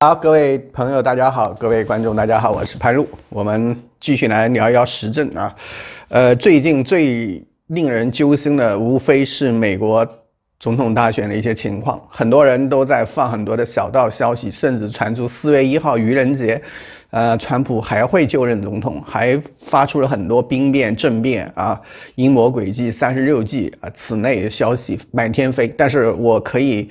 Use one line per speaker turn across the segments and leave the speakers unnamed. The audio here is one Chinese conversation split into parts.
好，各位朋友，大家好；各位观众，大家好，我是潘璐。我们继续来聊一聊时政啊。呃，最近最令人揪心的，无非是美国总统大选的一些情况。很多人都在放很多的小道消息，甚至传出四月一号愚人节，呃，川普还会就任总统，还发出了很多兵变、政变啊、阴谋诡计、三十六计啊此类消息满天飞。但是我可以。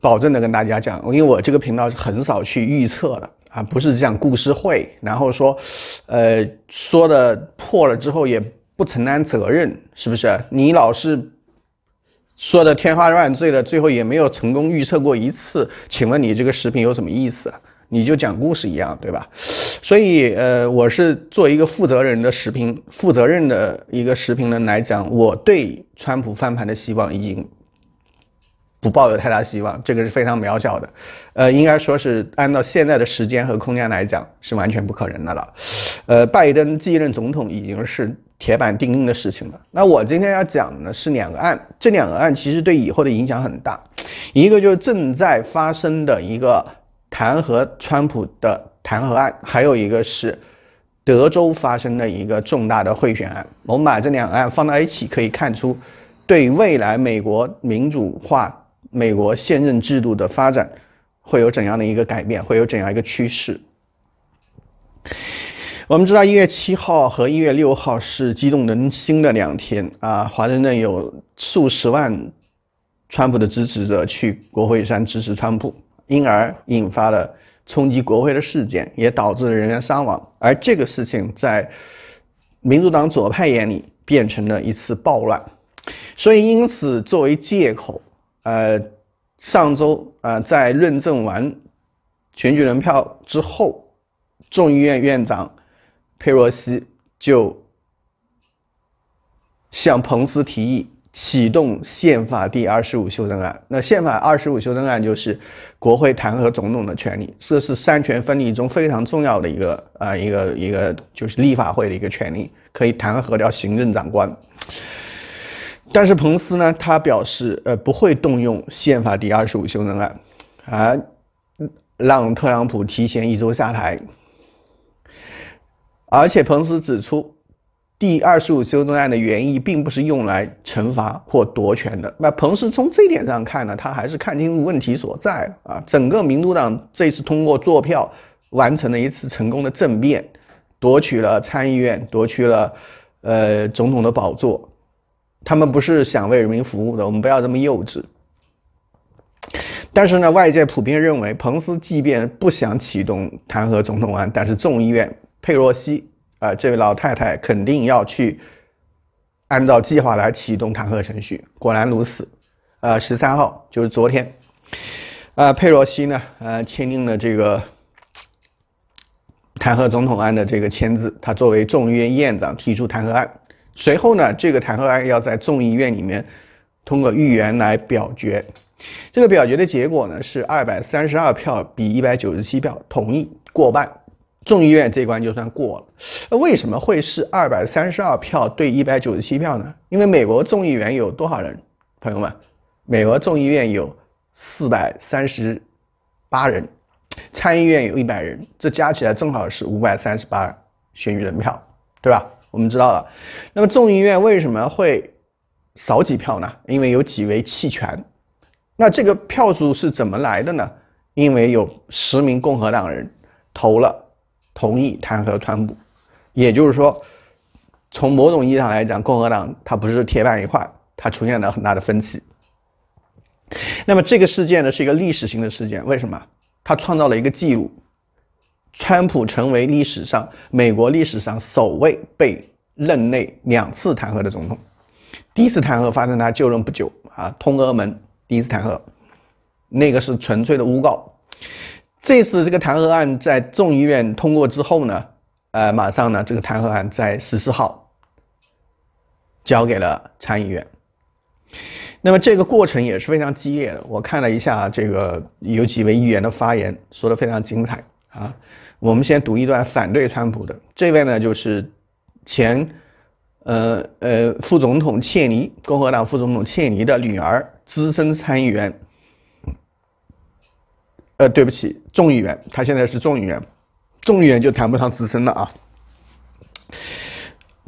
保证的跟大家讲，因为我这个频道是很少去预测的啊，不是讲故事会，然后说，呃，说的破了之后也不承担责任，是不是？你老是说的天花乱坠的，最后也没有成功预测过一次，请问你这个视频有什么意思？你就讲故事一样，对吧？所以，呃，我是做一个负责任的视频、负责任的一个视频人来讲，我对川普翻盘的希望已经。不抱有太大希望，这个是非常渺小的，呃，应该说是按照现在的时间和空间来讲，是完全不可能的了。呃，拜登继任总统已经是铁板钉钉的事情了。那我今天要讲的是两个案，这两个案其实对以后的影响很大，一个就是正在发生的一个弹劾川普的弹劾案，还有一个是德州发生的一个重大的贿选案。我们把这两个案放到一起，可以看出对未来美国民主化。美国现任制度的发展会有怎样的一个改变？会有怎样一个趋势？我们知道，一月七号和一月六号是激动人心的两天啊！华盛顿有数十万川普的支持者去国会山支持川普，因而引发了冲击国会的事件，也导致了人员伤亡。而这个事情在民主党左派眼里变成了一次暴乱，所以因此作为借口。呃，上周啊，在认证完选举人票之后，众议院院长佩洛西就向彭斯提议启动宪法第二十五修正案。那宪法二十五修正案就是国会弹劾总统的权利，这是三权分立中非常重要的一个啊，一个一个就是立法会的一个权利，可以弹劾掉行政长官。但是彭斯呢？他表示，呃，不会动用宪法第二十五修正案，啊，让特朗普提前一周下台。而且彭斯指出，第二十五修正案的原意并不是用来惩罚或夺权的。那彭斯从这一点上看呢，他还是看清问题所在啊。整个民主党这次通过做票完成了一次成功的政变，夺取了参议院，夺取了，呃，总统的宝座。他们不是想为人民服务的，我们不要这么幼稚。但是呢，外界普遍认为，彭斯即便不想启动弹劾总统案，但是众议院佩洛西，呃，这位老太太肯定要去按照计划来启动弹劾程序。果然如此，呃，十三号就是昨天，呃，佩洛西呢，呃，签订了这个弹劾总统案的这个签字，他作为众议院院长提出弹劾案。随后呢，这个弹劾案要在众议院里面通过议员来表决。这个表决的结果呢是二百三十二票比一百九十七票，同意过半，众议院这关就算过了。那为什么会是二百三十二票对一百九十七票呢？因为美国众议员有多少人？朋友们，美国众议院有四百三十八人，参议院有一百人，这加起来正好是五百三十八选举人票，对吧？我们知道了，那么众议院为什么会少几票呢？因为有几位弃权。那这个票数是怎么来的呢？因为有十名共和党人投了同意弹劾川普，也就是说，从某种意义上来讲，共和党它不是铁板一块，它出现了很大的分歧。那么这个事件呢，是一个历史性的事件，为什么？它创造了一个记录。川普成为历史上美国历史上首位被任内两次弹劾的总统，第一次弹劾发生他就任不久啊，通俄门第一次弹劾，那个是纯粹的诬告。这次这个弹劾案在众议院通过之后呢，呃，马上呢，这个弹劾案在十四号交给了参议院。那么这个过程也是非常激烈的，我看了一下这个有几位议员的发言，说的非常精彩。啊，我们先读一段反对川普的这位呢，就是前呃呃副总统切尼，共和党副总统切尼的女儿，资深参议员。呃，对不起，众议员，他现在是众议员，众议员就谈不上资深了啊。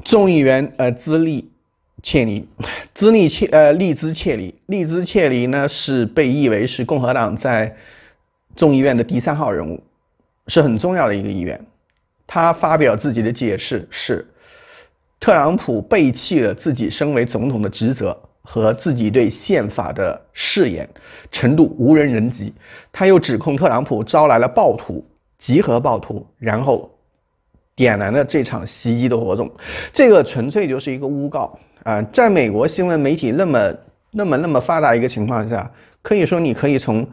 众议员呃，资历切尼，资历切呃，利兹切尼，利兹切尼呢，是被誉为是共和党在众议院的第三号人物。是很重要的一个议员，他发表自己的解释是，特朗普背弃了自己身为总统的职责和自己对宪法的誓言，程度无人能及。他又指控特朗普招来了暴徒，集合暴徒，然后点燃了这场袭击的活动。这个纯粹就是一个诬告啊！在美国新闻媒体那么那么那么发达一个情况下，可以说你可以从。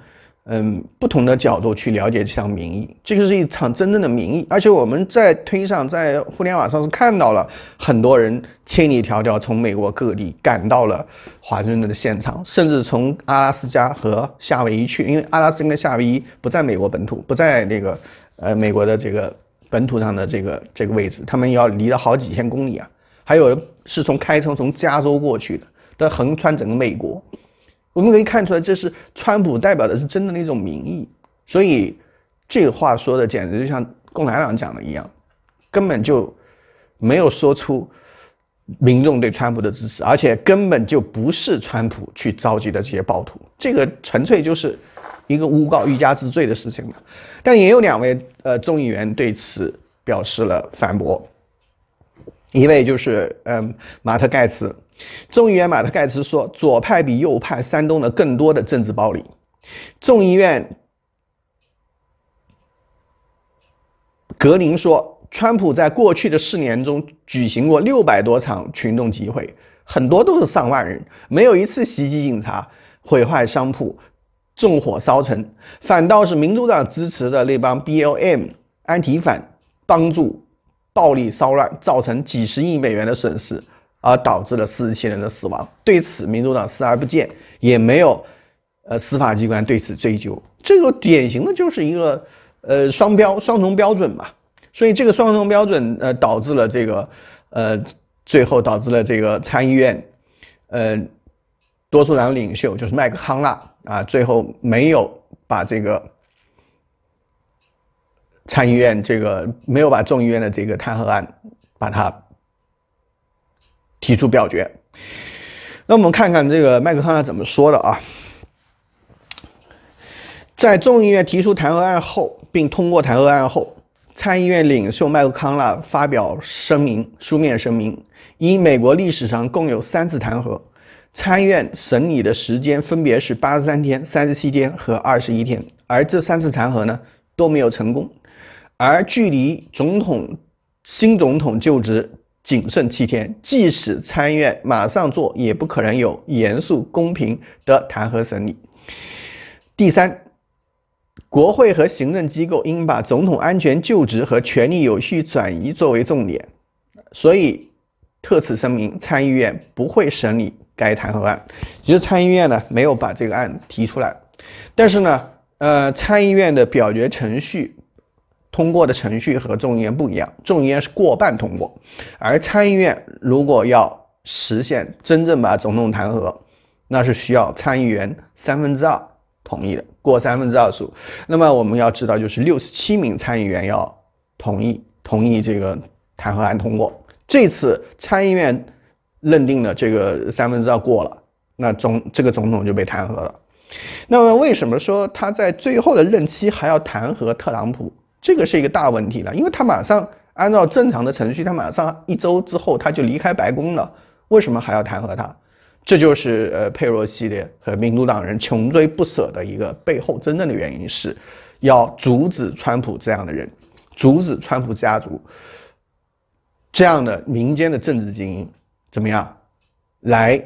嗯，不同的角度去了解这场民意，这个是一场真正的民意。而且我们在推上，在互联网上是看到了很多人千里迢迢从美国各地赶到了华盛顿的现场，甚至从阿拉斯加和夏威夷去，因为阿拉斯加跟夏威夷不在美国本土，不在那个呃美国的这个本土上的这个这个位置，他们要离了好几千公里啊。还有是从开车从加州过去的，都横穿整个美国。我们可以看出来，这是川普代表的是真的那种民意，所以这个话说的简直就像共产党讲的一样，根本就没有说出民众对川普的支持，而且根本就不是川普去召集的这些暴徒，这个纯粹就是一个诬告欲加之罪的事情了。但也有两位呃众议员对此表示了反驳，一位就是呃马特·盖茨。众议员马特·盖茨说：“左派比右派煽动了更多的政治暴力。”众议院格林说：“川普在过去的四年中举行过六百多场群众集会，很多都是上万人，没有一次袭击警察、毁坏商铺、纵火烧城，反倒是民主党支持的那帮 B.L.M. 安提反帮助暴力骚乱，造成几十亿美元的损失。”而导致了四十七人的死亡，对此民主党视而不见，也没有，呃，司法机关对此追究。这个典型的就是一个，呃，双标、双重标准嘛。所以这个双重标准，呃，导致了这个，呃，最后导致了这个参议院，呃，多数党领袖就是麦克康纳啊，最后没有把这个参议院这个没有把众议院的这个弹劾案把它。提出表决。那我们看看这个麦克康纳怎么说的啊？在众议院提出弹劾案后，并通过弹劾案后，参议院领袖麦克康纳发表声明，书面声明：，以美国历史上共有三次弹劾，参议院审理的时间分别是八十三天、三十七天和二十一天，而这三次弹劾呢都没有成功，而距离总统新总统就职。仅剩七天，即使参院马上做，也不可能有严肃公平的弹劾审理。第三，国会和行政机构应把总统安全就职和权力有序转移作为重点，所以特此声明，参议院不会审理该弹劾案。其实参议院呢没有把这个案提出来，但是呢，呃，参议院的表决程序。通过的程序和众议院不一样，众议院是过半通过，而参议院如果要实现真正把总统弹劾，那是需要参议员三分之二同意的，过三分之二数。那么我们要知道，就是六十七名参议员要同意，同意这个弹劾案通过。这次参议院认定的这个三分之二过了，那总这个总统就被弹劾了。那么为什么说他在最后的任期还要弹劾特朗普？这个是一个大问题了，因为他马上按照正常的程序，他马上一周之后他就离开白宫了。为什么还要弹劾他？这就是呃佩洛系列和民主党人穷追不舍的一个背后真正的原因，是要阻止川普这样的人，阻止川普家族这样的民间的政治精英怎么样来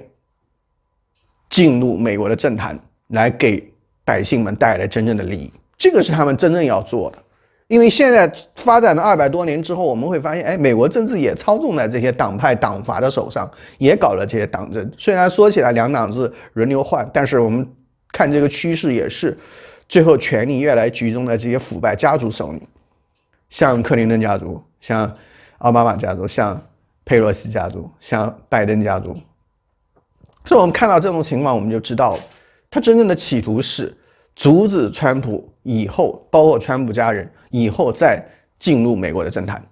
进入美国的政坛，来给百姓们带来真正的利益。这个是他们真正要做的。因为现在发展了二百多年之后，我们会发现，哎，美国政治也操纵在这些党派、党阀的手上，也搞了这些党政。虽然说起来两党制轮流换，但是我们看这个趋势也是，最后权力越来集中在这些腐败家族手里，像克林顿家族，像奥巴马家族，像佩洛西家族，像拜登家族。所以我们看到这种情况，我们就知道，他真正的企图是阻止川普以后，包括川普家人。以后再进入美国的政坛，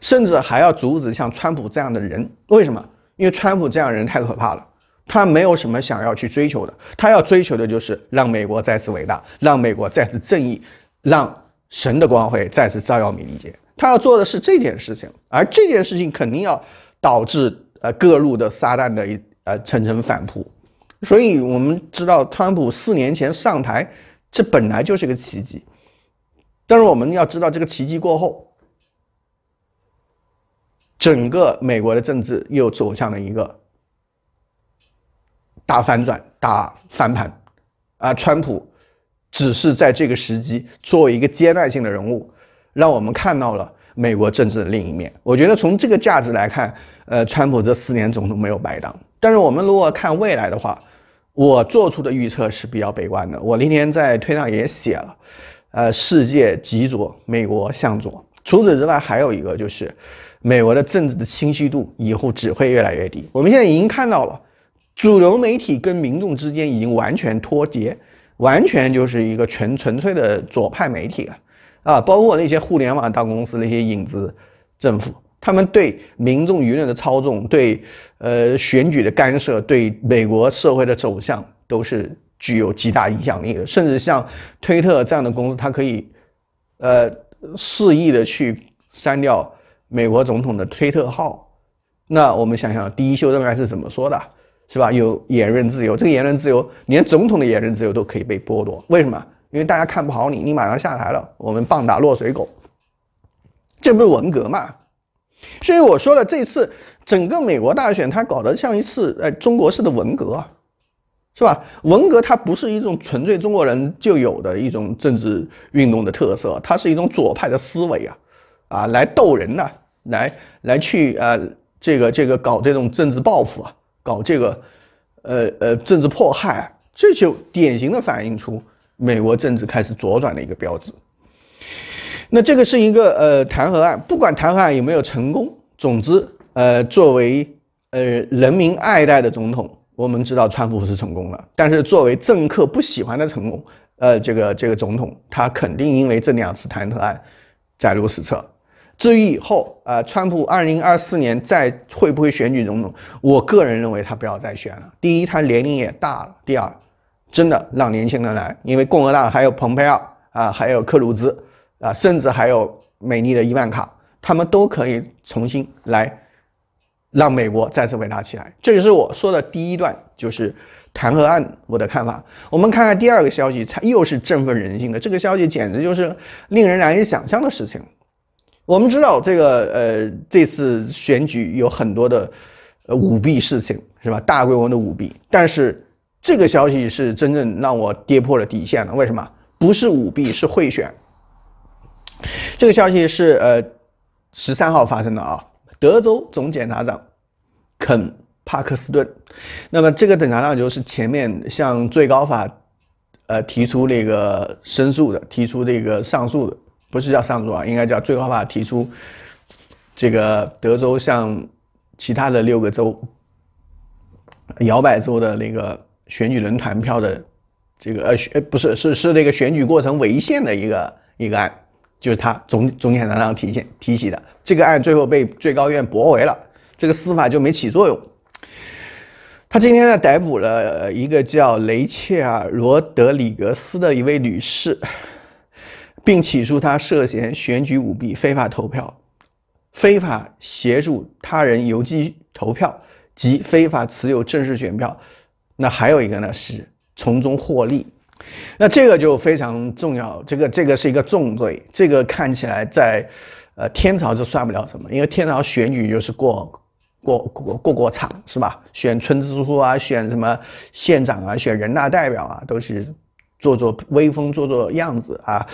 甚至还要阻止像川普这样的人。为什么？因为川普这样人太可怕了，他没有什么想要去追求的，他要追求的就是让美国再次伟大，让美国再次正义，让神的光辉再次照耀美利坚。他要做的是这件事情，而这件事情肯定要导致呃各路的撒旦的一呃层层反扑。所以我们知道，川普四年前上台，这本来就是个奇迹。但是我们要知道，这个奇迹过后，整个美国的政治又走向了一个大反转、大翻盘，啊，川普只是在这个时机作为一个阶段性的人物，让我们看到了美国政治的另一面。我觉得从这个价值来看，呃，川普这四年总统没有白当。但是我们如果看未来的话，我做出的预测是比较悲观的。我那天在推上也写了。呃，世界极左，美国向左。除此之外，还有一个就是，美国的政治的清晰度以后只会越来越低。我们现在已经看到了，主流媒体跟民众之间已经完全脱节，完全就是一个纯纯粹的左派媒体了。啊，包括那些互联网大公司那些影子政府，他们对民众舆论的操纵，对呃选举的干涉，对美国社会的走向，都是。具有极大影响力的，甚至像推特这样的公司，它可以，呃，肆意的去删掉美国总统的推特号。那我们想想，第一修正案是怎么说的，是吧？有言论自由，这个言论自由，连总统的言论自由都可以被剥夺，为什么？因为大家看不好你，你马上下台了，我们棒打落水狗，这不是文革嘛？所以我说了，这次整个美国大选，他搞得像一次，呃中国式的文革。是吧？文革它不是一种纯粹中国人就有的一种政治运动的特色，它是一种左派的思维啊，啊，来斗人呐，来来去啊，这个这个搞这种政治报复啊，搞这个，呃呃政治迫害，这就典型的反映出美国政治开始左转的一个标志。那这个是一个呃弹劾案，不管弹劾案有没有成功，总之呃作为呃人民爱戴的总统。我们知道川普是成功了，但是作为政客不喜欢的成功，呃，这个这个总统他肯定因为这两次弹劾案载入史册。至于以后，呃，川普二零二四年再会不会选举总统，我个人认为他不要再选了。第一，他年龄也大了；第二，真的让年轻人来，因为共和党还有蓬佩奥啊，还有克鲁兹啊，甚至还有美丽的伊万卡，他们都可以重新来。让美国再次伟大起来，这也是我说的第一段，就是弹劾案我的看法。我们看看第二个消息，它又是振奋人心的。这个消息简直就是令人难以想象的事情。我们知道这个呃，这次选举有很多的，呃，舞弊事情是吧？大规模的舞弊。但是这个消息是真正让我跌破了底线了。为什么？不是舞弊，是贿选。这个消息是呃，十三号发生的啊。德州总检察长肯帕克斯顿，那么这个检察长就是前面向最高法呃提出那个申诉的，提出这个上诉的，不是叫上诉啊，应该叫最高法提出这个德州向其他的六个州摇摆州的那个选举人团票的这个呃呃不是是是那个选举过程违宪的一个一个案。就是他总总检察长提前提起的这个案，最后被最高院驳回了，这个司法就没起作用。他今天呢逮捕了一个叫雷切尔·罗德里格斯的一位女士，并起诉她涉嫌选举舞弊、非法投票、非法协助他人邮寄投票及非法持有正式选票。那还有一个呢，是从中获利。那这个就非常重要，这个这个是一个重罪。这个看起来在，呃，天朝就算不了什么，因为天朝选举就是过过过过过场是吧？选村支书啊，选什么县长啊，选人大代表啊，都是做做威风，做做样子啊。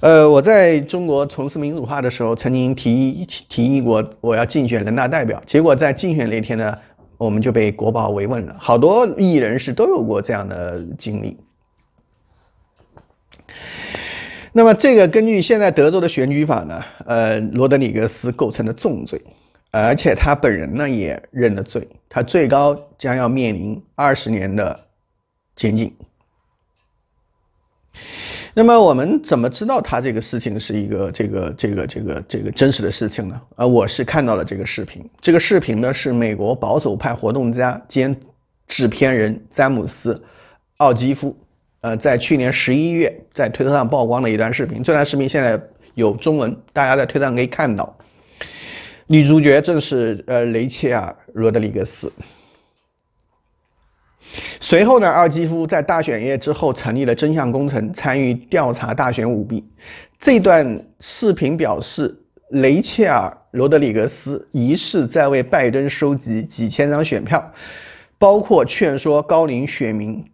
呃，我在中国从事民主化的时候，曾经提议提议过我要竞选人大代表，结果在竞选那天呢，我们就被国宝围问了。好多异议人士都有过这样的经历。那么，这个根据现在德州的选举法呢，呃，罗德里格斯构成了重罪，而且他本人呢也认了罪，他最高将要面临二十年的监禁。那么，我们怎么知道他这个事情是一个这个这个这个这个真实的事情呢？啊，我是看到了这个视频，这个视频呢是美国保守派活动家兼制片人詹姆斯·奥基夫。呃，在去年十一月，在推特上曝光的一段视频，这段视频现在有中文，大家在推特上可以看到。女主角正是呃雷切尔·罗德里格斯。随后呢，奥基夫在大选夜之后成立了真相工程，参与调查大选舞弊。这段视频表示，雷切尔·罗德里格斯疑似在为拜登收集几千张选票，包括劝说高龄选民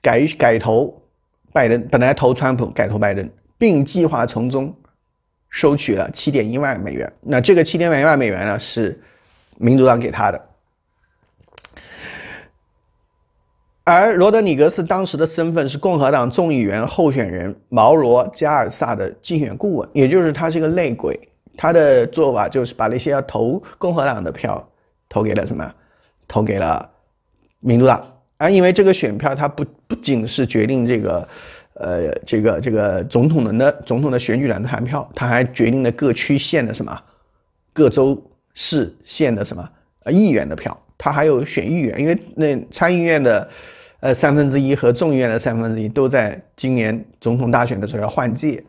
改改投。拜登本来投川普，改投拜登，并计划从中收取了七点一万美元。那这个七点一万美元呢，是民主党给他的。而罗德里格斯当时的身份是共和党众议员候选人毛罗加尔萨的竞选顾问，也就是他是个内鬼。他的做法就是把那些要投共和党的票投给了什么？投给了民主党。啊，因为这个选票，它不不仅是决定这个，呃，这个这个总统的的总统的选举人的弹票，它还决定了各区县的什么，各州市县的什么呃议员的票，它还有选议员，因为那参议院的，呃三分之一和众议院的三分之一都在今年总统大选的时候要换届。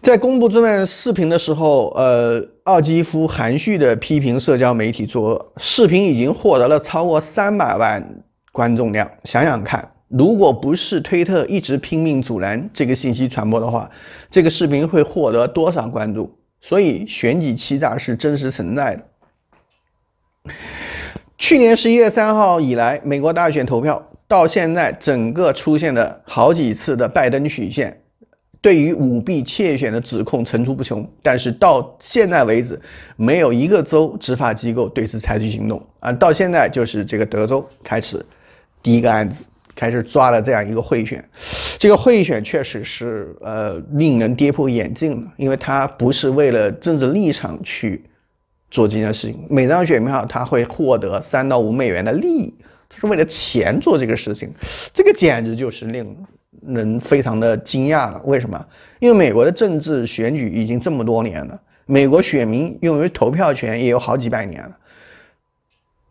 在公布这段视频的时候，呃。奥基夫含蓄地批评社交媒体作恶，视频已经获得了超过三百万观众量。想想看，如果不是推特一直拼命阻拦这个信息传播的话，这个视频会获得多少关注？所以选举欺诈是真实存在的。去年十一月三号以来，美国大选投票到现在，整个出现了好几次的拜登曲线。对于舞弊窃选的指控层出不穷，但是到现在为止，没有一个州执法机构对此采取行动啊！到现在就是这个德州开始第一个案子，开始抓了这样一个贿选。这个贿选确实是呃令人跌破眼镜的，因为他不是为了政治立场去做这件事情。每张选票他会获得三到五美元的利益，他是为了钱做这个事情，这个简直就是令。能非常的惊讶了，为什么？因为美国的政治选举已经这么多年了，美国选民拥有投票权也有好几百年了，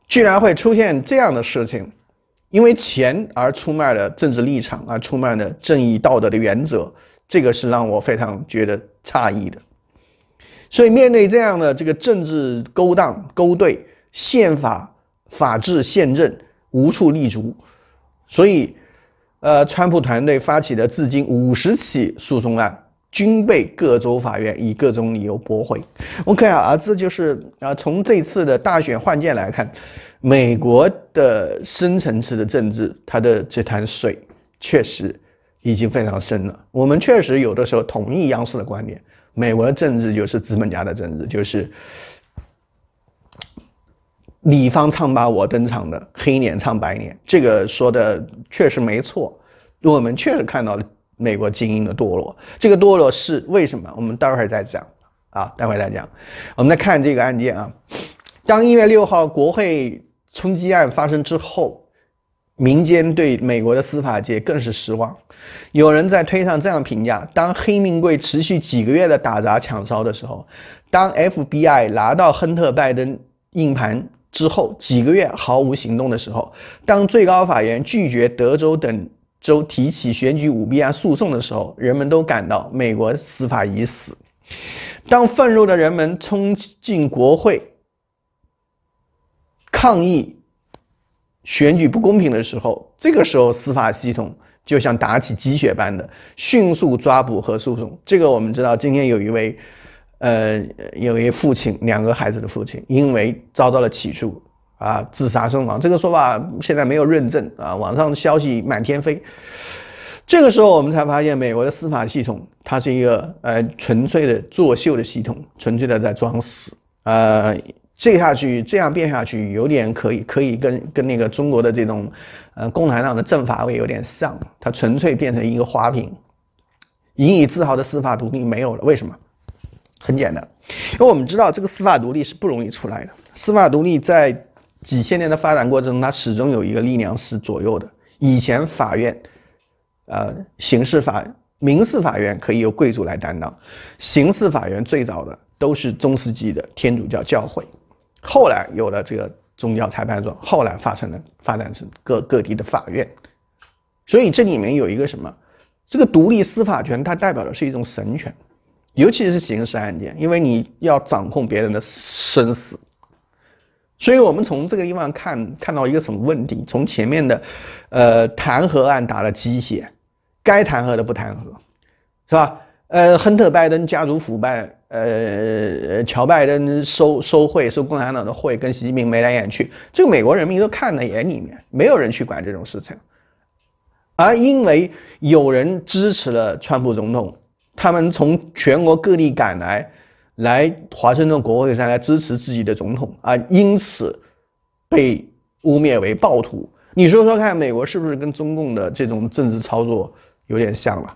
居然会出现这样的事情，因为钱而出卖了政治立场，而出卖了正义道德的原则，这个是让我非常觉得诧异的。所以面对这样的这个政治勾当勾兑，宪法法治宪政无处立足，所以。呃，川普团队发起的至今五十起诉讼案，均被各州法院以各种理由驳回。OK 啊，这就是啊，从这次的大选换届来看，美国的深层次的政治，它的这潭水确实已经非常深了。我们确实有的时候同意央视的观点，美国的政治就是资本家的政治，就是。你方唱罢我登场的黑脸唱白脸，这个说的确实没错。我们确实看到了美国精英的堕落，这个堕落是为什么？我们待会儿再讲啊，待会儿再讲。我们来看这个案件啊。当一月六号国会冲击案发生之后，民间对美国的司法界更是失望。有人在推上这样评价：当黑命贵持续几个月的打砸抢烧的时候，当 FBI 拿到亨特·拜登硬盘。之后几个月毫无行动的时候，当最高法院拒绝德州等州提起选举舞弊案诉讼的时候，人们都感到美国司法已死。当愤怒的人们冲进国会抗议选举不公平的时候，这个时候司法系统就像打起鸡血般的迅速抓捕和诉讼。这个我们知道，今天有一位。呃，有一父亲两个孩子的父亲因为遭到了起诉啊，自杀身亡。这个说法现在没有认证啊，网上消息满天飞。这个时候我们才发现，美国的司法系统它是一个呃纯粹的作秀的系统，纯粹的在装死。呃，这下去这样变下去，有点可以可以跟跟那个中国的这种呃共产党的政法委有点像，它纯粹变成一个花瓶，引以自豪的司法独立没有了，为什么？很简单，因为我们知道这个司法独立是不容易出来的。司法独立在几千年的发展过程中，它始终有一个力量是左右的。以前法院，呃，刑事法、民事法院可以由贵族来担当。刑事法院最早的都是中世纪的天主教教会，后来有了这个宗教裁判所，后来发生了发展成各各地的法院。所以这里面有一个什么？这个独立司法权，它代表的是一种神权。尤其是刑事案件，因为你要掌控别人的生死，所以我们从这个地方看，看到一个什么问题？从前面的，呃，弹劾案打了鸡血，该弹劾的不弹劾，是吧？呃，亨特·拜登家族腐败，呃，乔·拜登收收贿，收共产党的贿，跟习近平眉来眼去，这个美国人民都看在眼里面，没有人去管这种事情，而因为有人支持了川普总统。他们从全国各地赶来，来华盛顿国会山来支持自己的总统啊，因此被污蔑为暴徒。你说说看，美国是不是跟中共的这种政治操作有点像了，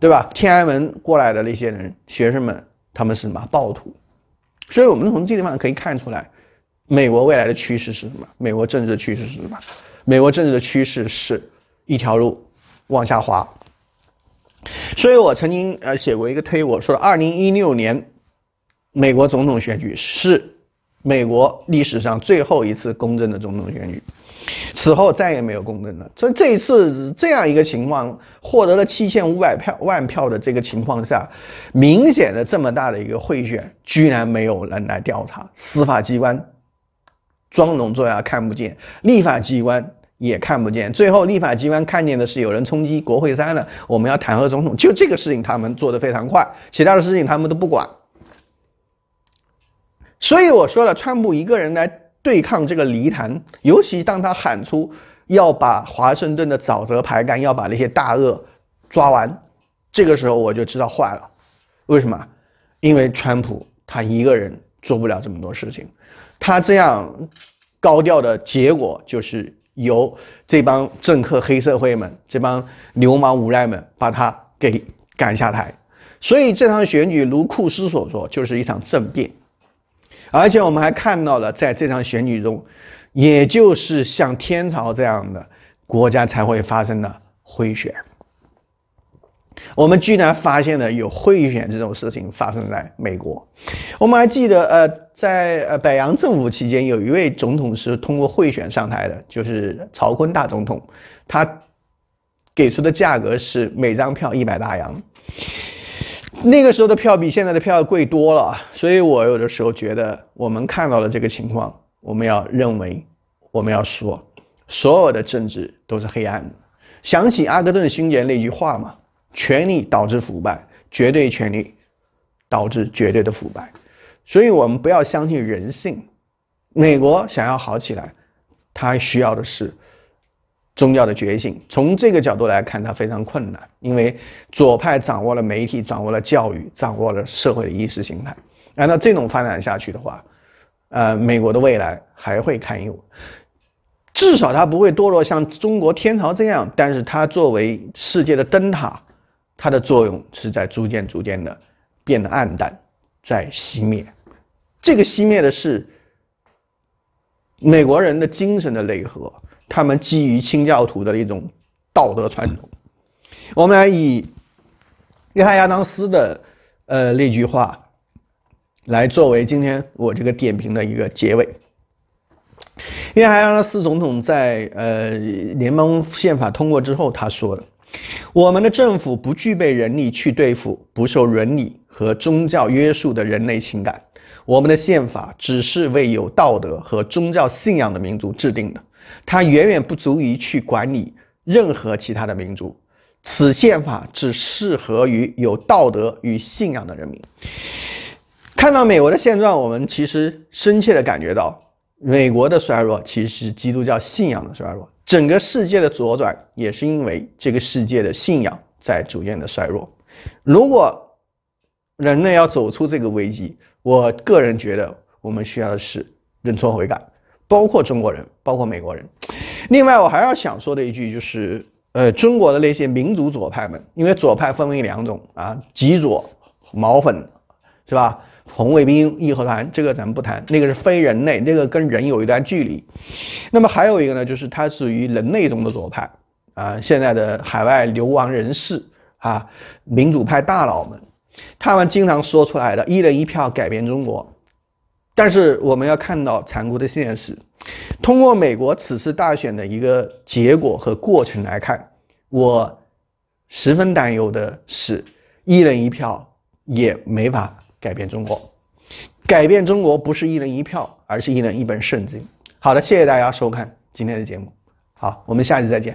对吧？天安门过来的那些人、学生们，他们是什么暴徒？所以我们从这地方可以看出来，美国未来的趋势是什么？美国政治的趋势是什么？美国政治的趋势是一条路往下滑。所以，我曾经呃写过一个推，我说二零一六年美国总统选举是美国历史上最后一次公正的总统选举，此后再也没有公正的。所以这一次这样一个情况，获得了七千五百票万票的这个情况下，明显的这么大的一个贿选，居然没有人来调查，司法机关装聋作哑看不见，立法机关。也看不见。最后，立法机关看见的是有人冲击国会山了。我们要弹劾总统，就这个事情他们做得非常快，其他的事情他们都不管。所以我说了，川普一个人来对抗这个泥潭，尤其当他喊出要把华盛顿的沼泽排干，要把那些大鳄抓完，这个时候我就知道坏了。为什么？因为川普他一个人做不了这么多事情，他这样高调的结果就是。由这帮政客、黑社会们、这帮流氓无赖们把他给赶下台，所以这场选举，如库斯所说，就是一场政变。而且我们还看到了，在这场选举中，也就是像天朝这样的国家才会发生的贿选。我们居然发现了有贿选这种事情发生在美国。我们还记得，呃。在呃，北洋政府期间，有一位总统是通过贿选上台的，就是曹锟大总统。他给出的价格是每张票一百大洋。那个时候的票比现在的票要贵多了，所以我有的时候觉得，我们看到了这个情况，我们要认为，我们要说，所有的政治都是黑暗的。想起阿格顿勋爵那句话嘛：“权力导致腐败，绝对权力导致绝对的腐败。”所以我们不要相信人性。美国想要好起来，它需要的是宗教的觉醒。从这个角度来看，它非常困难，因为左派掌握了媒体，掌握了教育，掌握了社会的意识形态。按照这种发展下去的话，呃，美国的未来还会堪忧？至少它不会堕落像中国天朝这样，但是它作为世界的灯塔，它的作用是在逐渐逐渐的变得暗淡，在熄灭。这个熄灭的是美国人的精神的内核，他们基于清教徒的一种道德传统。我们来以约翰·亚当斯的呃那句话来作为今天我这个点评的一个结尾。约翰·亚当斯总统在呃联邦宪法通过之后，他说的，我们的政府不具备能力去对付不受伦理和宗教约束的人类情感。”我们的宪法只是为有道德和宗教信仰的民族制定的，它远远不足以去管理任何其他的民族。此宪法只适合于有道德与信仰的人民。看到美国的现状，我们其实深切的感觉到美国的衰弱其实是基督教信仰的衰弱。整个世界的左转也是因为这个世界的信仰在逐渐的衰弱。如果人类要走出这个危机，我个人觉得，我们需要的是认错悔改，包括中国人，包括美国人。另外，我还要想说的一句就是，呃，中国的那些民主左派们，因为左派分为两种啊，极左毛粉，是吧？红卫兵、义和团，这个咱们不谈，那个是非人类，那个跟人有一段距离。那么还有一个呢，就是它属于人类中的左派啊，现在的海外流亡人士啊，民主派大佬们。他们经常说出来的“一人一票改变中国”，但是我们要看到残酷的现实。通过美国此次大选的一个结果和过程来看，我十分担忧的是，一人一票也没法改变中国。改变中国不是一人一票，而是一人一本圣经。好的，谢谢大家收看今天的节目。好，我们下期再见。